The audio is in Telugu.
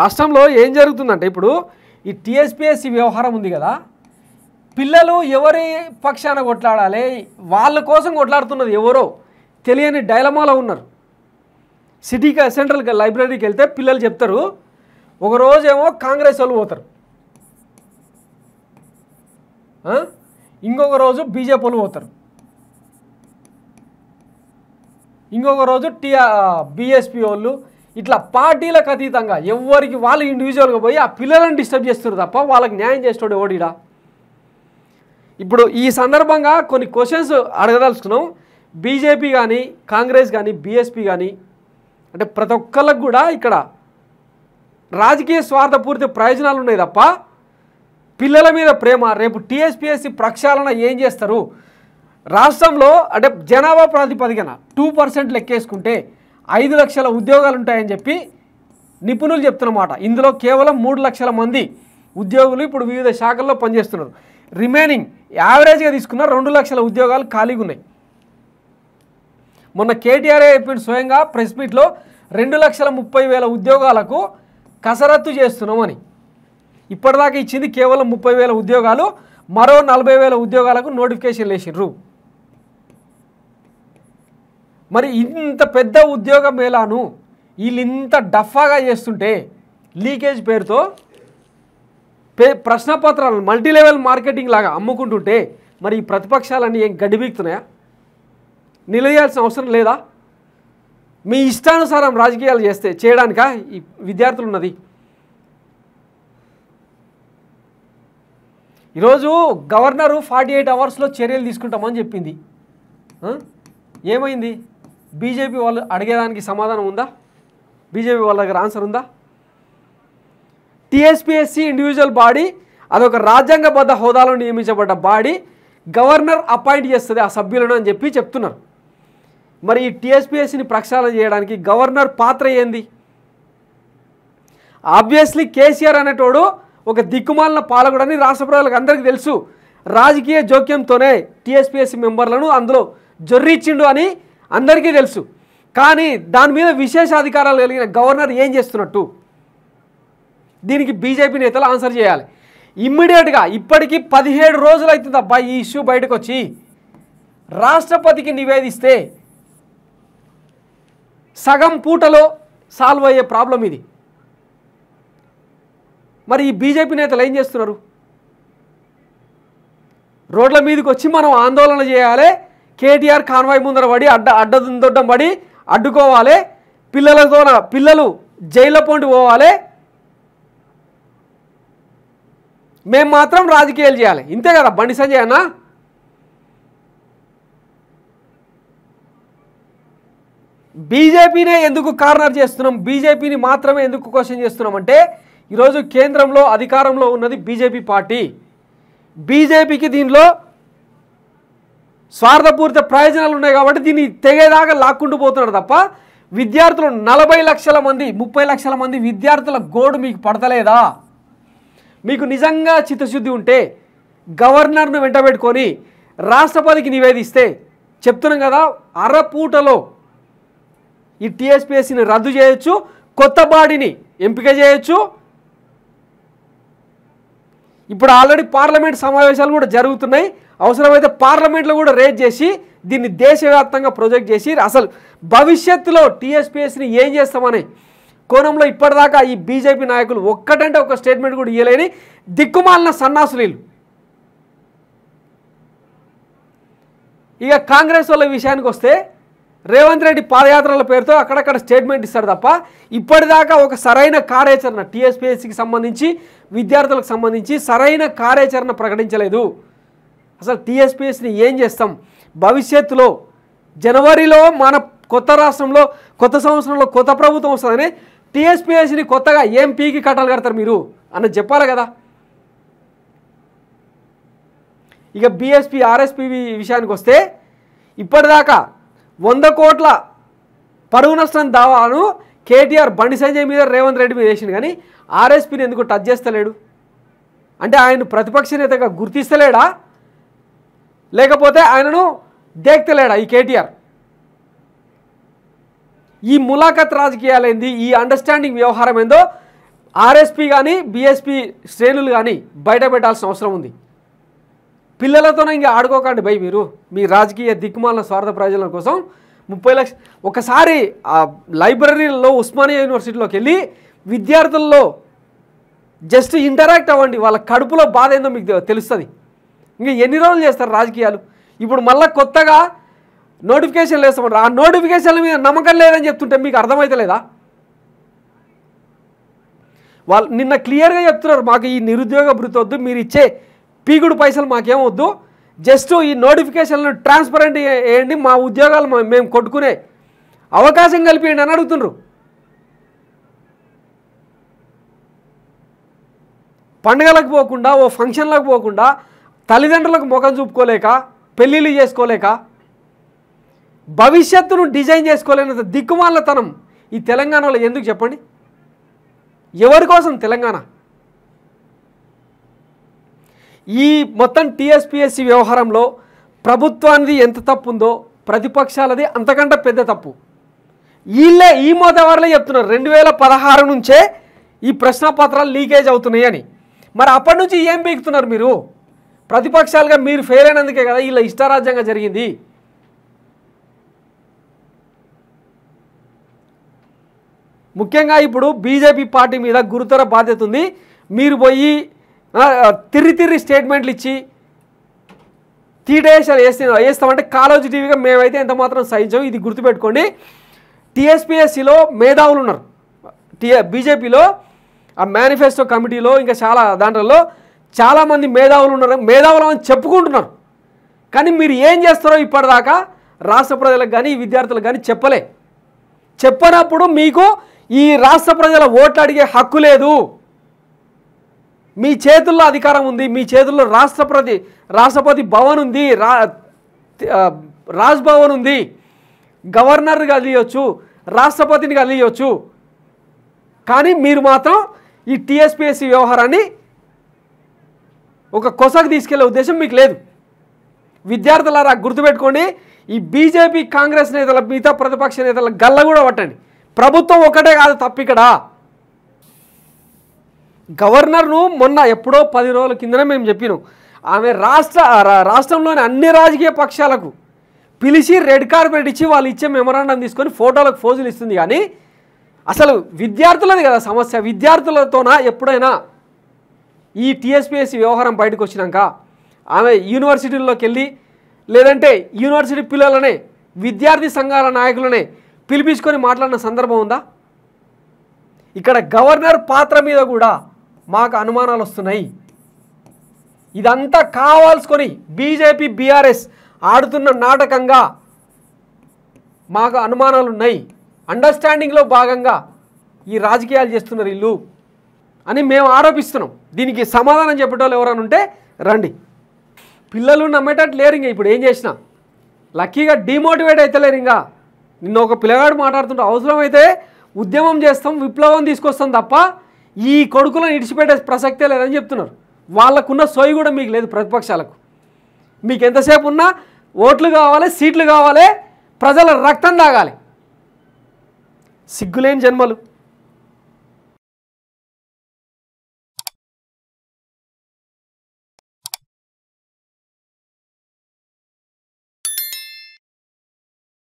రాష్ట్రంలో ఏం జరుగుతుందంటే ఇప్పుడు ఈ టీఎస్పిఎస్సి వ్యవహారం ఉంది కదా పిల్లలు ఎవరి పక్షాన కొట్లాడాలి వాళ్ళ కోసం కొట్లాడుతున్నది ఎవరో తెలియని డైలమాలో ఉన్నారు సిటీకి సెంట్రల్ లైబ్రరీకి వెళ్తే పిల్లలు చెప్తారు ఏమో కాంగ్రెస్ వాళ్ళు పోతారు ఇంకొక రోజు బీజేపీ వాళ్ళు పోతారు ఇంకొక రోజు టీ బీఎస్పీ వాళ్ళు ఇట్లా పార్టీలకు అతీతంగా ఎవరికి వాళ్ళు ఇండివిజువల్గా పోయి ఆ పిల్లలను డిస్టర్బ్ చేస్తారు తప్ప వాళ్ళకి న్యాయం చేస్తాడు ఎవడిడా ఇప్పుడు ఈ సందర్భంగా కొన్ని క్వశ్చన్స్ అడగదలుచుకున్నాం బీజేపీ కానీ కాంగ్రెస్ కానీ బీఎస్పీ కానీ అంటే ప్రతి ఒక్కళ్ళకు కూడా ఇక్కడ రాజకీయ స్వార్థపూర్తి ప్రయోజనాలు ఉన్నాయి తప్ప పిల్లల మీద ప్రేమ రేపు టీఎస్పిఎస్సి ప్రక్షాళన ఏం చేస్తారు రాష్ట్రంలో అంటే జనాభా ప్రాతిపదికన టూ పర్సెంట్ లెక్కేసుకుంటే ఐదు లక్షల ఉద్యోగాలు ఉంటాయని చెప్పి నిపుణులు చెప్తున్నమాట ఇందులో కేవలం మూడు లక్షల మంది ఉద్యోగులు ఇప్పుడు వివిధ శాఖల్లో పనిచేస్తున్నారు రిమైనింగ్ యావరేజ్గా తీసుకున్న రెండు లక్షల ఉద్యోగాలు ఖాళీగా ఉన్నాయి మొన్న కేటీఆర్ చెప్పిన స్వయంగా ప్రెస్ మీట్లో రెండు లక్షల ముప్పై వేల ఉద్యోగాలకు కసరత్తు చేస్తున్నామని ఇప్పటిదాకా ఇచ్చింది కేవలం ముప్పై వేల ఉద్యోగాలు మరో నలభై వేల ఉద్యోగాలకు నోటిఫికేషన్ వేసిండ్రు మరి ఇంత పెద్ద ఉద్యోగ మేళాను ఇంత డఫాగా చేస్తుంటే లీకేజ్ పేరుతో పే ప్రశ్న పత్రాలను మల్టీలెవెల్ మార్కెటింగ్ లాగా అమ్ముకుంటుంటే మరి ఈ ప్రతిపక్షాలన్నీ ఏం గడిబీక్తున్నాయా నిలయాల్సిన అవసరం లేదా మీ ఇష్టానుసారం రాజకీయాలు చేస్తే చేయడానిక ఈ విద్యార్థులు ఉన్నది ఈరోజు గవర్నరు ఫార్టీ ఎయిట్ అవర్స్లో చర్యలు తీసుకుంటామని చెప్పింది ఏమైంది బీజేపీ వాళ్ళు అడిగేదానికి సమాధానం ఉందా బీజేపీ వాళ్ళ దగ్గర ఆన్సర్ ఉందా టీఎస్పీఎస్సీ ఇండివిజువల్ బాడీ అదొక రాజ్యాంగబద్ధ హోదాలో నియమించబడ్డ బాడీ గవర్నర్ అపాయింట్ చేస్తుంది ఆ సభ్యులను అని చెప్పి చెప్తున్నారు మరి ఈ టీఎస్పీఎస్సీని ప్రక్షాళన చేయడానికి గవర్నర్ పాత్ర ఏంది ఆబ్వియస్లీ కేసీఆర్ అనేటోడు ఒక దిక్కుమాలిన పాలకుడని రాష్ట్ర ప్రజలకు అందరికీ తెలుసు రాజకీయ జోక్యంతోనే టీఎస్పీఎస్సీ మెంబర్లను అందులో జొర్రిచ్చిండు అని అందరికీ తెలుసు కానీ దాని మీద విశేషాధికారాలు కలిగిన గవర్నర్ ఏం చేస్తున్నట్టు దీనికి బీజేపీ నేతలు ఆన్సర్ చేయాలి ఇమ్మీడియట్గా ఇప్పటికీ పదిహేడు రోజులు అవుతుంది అబ్బాయి ఈ ఇష్యూ బయటకు వచ్చి రాష్ట్రపతికి నివేదిస్తే సగం పూటలో సాల్వ్ అయ్యే ప్రాబ్లం ఇది మరి ఈ బీజేపీ నేతలు ఏం చేస్తున్నారు రోడ్ల మీదకి వచ్చి మనం ఆందోళన చేయాలి కేటీఆర్ కాన్వాయ్ ముందర పడి అడ్డ అడ్డదొడ్డం పడి అడ్డుకోవాలి పిల్లలతోన పిల్లలు జైల్లో పోండి పోవాలి మేము మాత్రం రాజకీయాలు చేయాలి ఇంతే కదా బండి సంజయ్ అన్న బీజేపీనే ఎందుకు కార్నర్ చేస్తున్నాం బీజేపీని మాత్రమే ఎందుకు క్వశ్చన్ చేస్తున్నాం అంటే ఈరోజు కేంద్రంలో అధికారంలో ఉన్నది బీజేపీ పార్టీ బీజేపీకి దీనిలో స్వార్థపూరిత ప్రయోజనాలు ఉన్నాయి కాబట్టి దీన్ని తెగేదాకా లాక్కుంటూ పోతున్నాడు తప్ప విద్యార్థులు నలభై లక్షల మంది ముప్పై లక్షల మంది విద్యార్థుల గోడు మీకు పడతలేదా మీకు నిజంగా చిత్తశుద్ధి ఉంటే గవర్నర్ను వెంటబెట్టుకొని రాష్ట్రపతికి నివేదిస్తే చెప్తున్నాం కదా అరపూటలో ఈ టీఎస్పిఎస్సిని రద్దు చేయొచ్చు కొత్త బాడీని ఎంపిక చేయొచ్చు ఇప్పుడు ఆల్రెడీ పార్లమెంట్ సమావేశాలు కూడా జరుగుతున్నాయి అవసరమైతే పార్లమెంట్లో కూడా రేజ్ చేసి దీన్ని దేశవ్యాప్తంగా ప్రొజెక్ట్ చేసి అసలు భవిష్యత్తులో టీఎస్పీఎస్ని ఏం చేస్తామని కోణంలో ఇప్పటిదాకా ఈ బీజేపీ నాయకులు ఒక్కటంటే ఒక స్టేట్మెంట్ కూడా ఇవ్వలేని దిక్కుమాలిన సన్నాసులీలు ఇక కాంగ్రెస్ వాళ్ళ విషయానికి వస్తే రేవంత్ రెడ్డి పాదయాత్రల పేరుతో అక్కడక్కడ స్టేట్మెంట్ ఇస్తాడు తప్ప ఇప్పటిదాకా ఒక సరైన కార్యాచరణ టీఎస్పీఎస్సికి సంబంధించి విద్యార్థులకు సంబంధించి సరైన కార్యాచరణ ప్రకటించలేదు అసలు టీఎస్పీఎస్ని ఏం చేస్తాం భవిష్యత్తులో జనవరిలో మన కొత్త రాష్ట్రంలో కొత్త సంవత్సరంలో కొత్త ప్రభుత్వం వస్తుందని టీఎస్పీఎస్ని కొత్తగా ఏం పీకి కట్టాలి కడతారు మీరు అన్న చెప్పాలి కదా ఇక బీఎస్పీ ఆర్ఎస్పీ విషయానికి వస్తే ఇప్పటిదాకా వంద కోట్ల పరువు నష్టం దావాను కేటీఆర్ బండి సంజయ్ మీద రేవంత్ రెడ్డి మీద వేసింది కానీ ఆర్ఎస్పీని ఎందుకు టచ్ చేస్తలేడు అంటే ఆయన ప్రతిపక్ష నేతగా గుర్తిస్తలేడా లేకపోతే ఆయనను దేక్తలేడా ఈ కేటీఆర్ ఈ ములాఖత్ ఏంది ఈ అండర్స్టాండింగ్ వ్యవహారం ఏందో ఆర్ఎస్పి కానీ బీఎస్పీ శ్రేణులు కానీ బయట పెట్టాల్సిన అవసరం ఉంది పిల్లలతోనే ఇంకా ఆడుకోకండి భయ్ మీరు మీ రాజకీయ దిక్కుమాలిన స్వార్థ ప్రయోజనాల కోసం ముప్పై లక్ష ఒకసారి ఆ లైబ్రరీలో ఉస్మానియా యూనివర్సిటీలోకి వెళ్ళి విద్యార్థుల్లో జస్ట్ ఇంటరాక్ట్ అవ్వండి వాళ్ళ కడుపులో బాధ ఏందో మీకు తెలుస్తుంది ఇంకా ఎన్ని రోజులు చేస్తారు రాజకీయాలు ఇప్పుడు మళ్ళీ కొత్తగా నోటిఫికేషన్లు వేస్తామంటారు ఆ నోటిఫికేషన్ల మీద నమ్మకం లేదని చెప్తుంటే మీకు అర్థమవుతలేదా వాళ్ళు నిన్న క్లియర్గా చెప్తున్నారు మాకు ఈ నిరుద్యోగ భృతి వద్దు మీరు ఇచ్చే పీగుడు పైసలు మాకేమొద్దు జస్ట్ ఈ నోటిఫికేషన్లను ట్రాన్స్పరెంట్ వేయండి మా ఉద్యోగాలు మేము కొట్టుకునే అవకాశం కల్పియండి అని అడుగుతున్నారు పండుగలకు పోకుండా ఓ ఫంక్షన్లకు పోకుండా తల్లిదండ్రులకు ముఖం చూపుకోలేక పెళ్ళిళ్ళు చేసుకోలేక భవిష్యత్తును డిజైన్ చేసుకోలేనంత దిక్కుమాలతనం ఈ తెలంగాణలో ఎందుకు చెప్పండి ఎవరి కోసం తెలంగాణ ఈ మొత్తం టీఎస్పిఎస్సి వ్యవహారంలో ప్రభుత్వానిది ఎంత తప్పు ఉందో ప్రతిపక్షాలది అంతకంటే పెద్ద తప్పు వీళ్ళే ఈ మోతవారులే చెప్తున్నారు రెండు వేల పదహారు నుంచే ఈ ప్రశ్న పత్రాలు లీకేజ్ అవుతున్నాయని మరి అప్పటి నుంచి ఏం పీకుతున్నారు మీరు ప్రతిపక్షాలుగా మీరు ఫెయిల్ అయినందుకే కదా ఇలా ఇష్టారాజ్యంగా జరిగింది ముఖ్యంగా ఇప్పుడు బీజేపీ పార్టీ మీద గురుతర బాధ్యత ఉంది మీరు పోయి తిరిగి తిరిగి స్టేట్మెంట్లు ఇచ్చి తీటేశాలు వేస్తే వేస్తామంటే కాలోజీ టీవీగా మేమైతే ఎంత మాత్రం సహించాము ఇది గుర్తుపెట్టుకోండి టీఎస్పీఎస్సీలో మేధావులు ఉన్నారు టీ బీజేపీలో ఆ మేనిఫెస్టో కమిటీలో ఇంకా చాలా దాంట్లో చాలామంది మేధావులు ఉన్నారు మేధావులు అని చెప్పుకుంటున్నారు కానీ మీరు ఏం చేస్తారో ఇప్పటిదాకా రాష్ట్ర ప్రజలకు కానీ విద్యార్థులకు కానీ చెప్పలే చెప్పనప్పుడు మీకు ఈ రాష్ట్ర ప్రజల ఓట్లు అడిగే హక్కు లేదు మీ చేతుల్లో అధికారం ఉంది మీ చేతుల్లో రాష్ట్రపతి రాష్ట్రపతి భవన్ ఉంది రా రాజ్భవన్ ఉంది గవర్నర్ కలియొచ్చు రాష్ట్రపతిని కలియొచ్చు కానీ మీరు మాత్రం ఈ టీఎస్పిఎస్సి వ్యవహారాన్ని ఒక కొసకు తీసుకెళ్లే ఉద్దేశం మీకు లేదు విద్యార్థులారా గుర్తుపెట్టుకోండి ఈ బీజేపీ కాంగ్రెస్ నేతల మిగతా ప్రతిపక్ష నేతల గల్ల కూడా పట్టండి ప్రభుత్వం ఒకటే కాదు తప్పిక్కడా గవర్నర్ను మొన్న ఎప్పుడో పది రోజుల కిందనే మేము చెప్పినాం ఆమె రాష్ట్ర రాష్ట్రంలోని అన్ని రాజకీయ పక్షాలకు పిలిచి రెడ్ కార్పెట్ ఇచ్చి వాళ్ళు ఇచ్చే మెమరాండం తీసుకొని ఫోటోలకు ఫోజులు ఇస్తుంది కానీ అసలు విద్యార్థులది కదా సమస్య విద్యార్థులతోనా ఎప్పుడైనా ఈ టీఎస్పిఎస్సి వ్యవహారం బయటకు వచ్చినాక ఆమె యూనివర్సిటీల్లోకి వెళ్ళి లేదంటే యూనివర్సిటీ పిల్లలనే విద్యార్థి సంఘాల నాయకులనే పిలిపించుకొని మాట్లాడిన సందర్భం ఉందా ఇక్కడ గవర్నర్ పాత్ర మీద కూడా మాకు అనుమానాలు వస్తున్నాయి ఇదంతా కావాల్సుకొని బీజేపీ బీఆర్ఎస్ ఆడుతున్న నాటకంగా మాకు అనుమానాలు ఉన్నాయి అండర్స్టాండింగ్లో భాగంగా ఈ రాజకీయాలు చేస్తున్నారు ఇల్లు అని మేము ఆరోపిస్తున్నాం దీనికి సమాధానం చెప్పేటోళ్ళు ఎవరైనా ఉంటే రండి పిల్లలు నమ్మేటట్టు లేరు ఇంకా ఇప్పుడు ఏం చేసినా లక్కీగా డిమోటివేట్ లేరు ఇంకా నిన్న ఒక పిల్లగాడు మాట్లాడుతుంటే అవసరమైతే ఉద్యమం చేస్తాం విప్లవం తీసుకొస్తాం తప్ప ఈ కొడుకులను ఇడిచిపెట్టే ప్రసక్తే లేదని చెప్తున్నారు వాళ్ళకున్న సోయి కూడా మీకు లేదు ప్రతిపక్షాలకు మీకు ఎంతసేపు ఉన్నా ఓట్లు కావాలి సీట్లు కావాలి ప్రజల రక్తం తాగాలి సిగ్గులేని జన్మలు